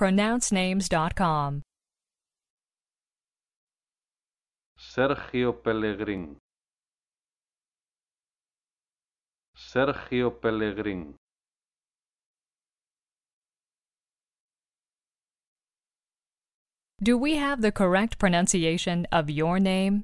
pronouncenames.com. Sergio Pellegrin. Sergio Pellegrin. Do we have the correct pronunciation of your name?